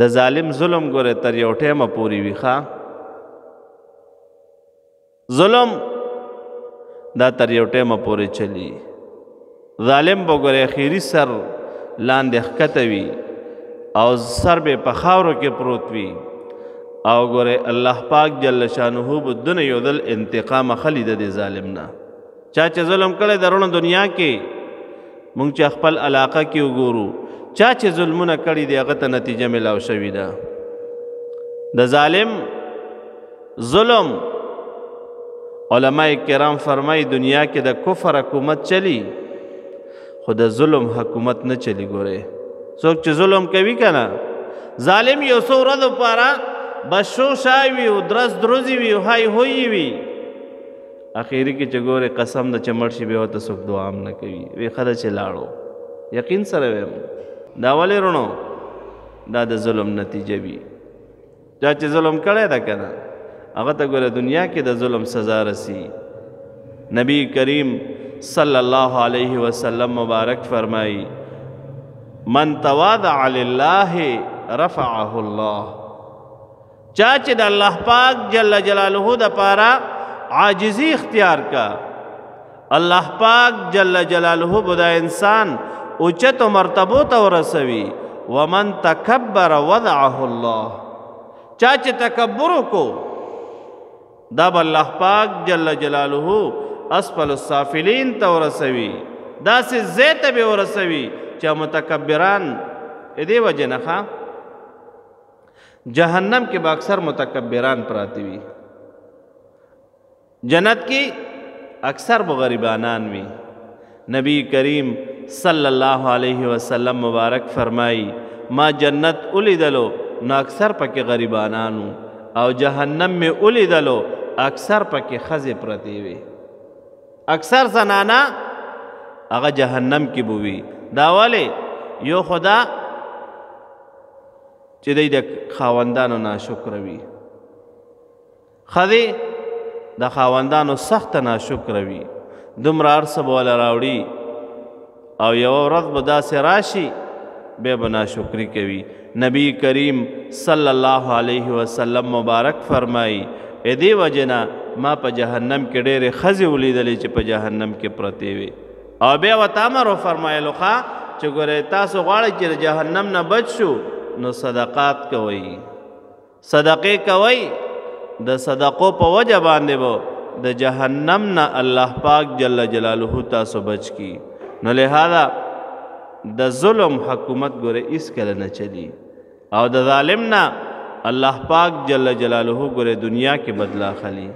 د ظالم ظلم ګوره تر یو ټیمه پورې وي ښه ظلم دا تر یو ټیمه پورې چلی ظالم به ګوره اخیري سر لاندې ښکته وي او سر به په خاورو کې پروت وي او ګوره الله پاک جل شانه به دنه یو دل انتقام خلی د ظالم نه چا چې ظلم کړی درونه دنیا کې مونږ چې خپل علاقه کې وګورو چا چې ظلمونه کړي دی هغه ته نتیجه ملاو شوې ده د ظالم ظلم علما کرام فرمای دنیا کې د کفر حکومت چلی خو د ظلم حکومت نه چلی ګوره څوک چې ظلم کوي کنه ظالم یو څو ورځې پاره بشو شای وي او درس دروزی وي هاي هوي وي اخیری کې چې ګوره قسم د چمړ شي به وته څوک دعا هم نه کوي وی خره چې لاړو یقین سره ویم دا ولې رونو دا د ظلم نتیجه وي چا چې ظلم کړی دا کنه هغه ته ګوره دنیا کې د ظلم سزا رسی نبی کریم صلی اللہ علیہ وسلم مبارک فرمائی من تواضع لله رفعه الله چاچ د الله پاک جل جلاله د پاره عاجزی اختیار کا الله پاک جل جلاله بدا انسان اوچت مرتبو ته ورسوي ومن تکبر وضعه الله چا چې تکبر کو دا الله پاک جل جلاله اسفل السافلین ته ورسوي دا سه زیت به ورسوي چې متکبران اې دی وجنه جهنم کې به اکثر متکبران پراتی وي جنت کې اکثر بغریبانان وي نبی کریم صلی الله علیه وسلم مبارک فرمایي ما جنت ولیدلو نو اکثر پکې غریبانانو او جهنم می ولیدلو اکثر پکې خزه پرتی وي اکثر زنانا هغه جهنم کې بووي دا والے یو خدا چې د خاوندانو ناشکر وي خذي د خاوندانو سخت ناشکر وي دومره ارسه به ولا راوړي او یو ورځ به داسې راشي بیا به ناشکري کوي نبی کریم صلی الله علیه وسلم مبارک فرمایي دې وجنا ما په جهنم کې ډېرې خزې ولیدلې چې په جهنم کې پرتې وي او بیا وتا مرو فرمایلو ښا چې ګورې تاسو غواړئ چې جهنم نه بچ شو نو صدقات کوئ صدقې کوئ د صدقو په وجه باندې وو د جهنم نه الله پاک جل جلاله تاسو بچ کی نو لہذا د ظلم حکومت ګوره اس کله نه چلی او د ظالم نه الله پاک جل جلاله ګوره دنیا کې بدلا خلی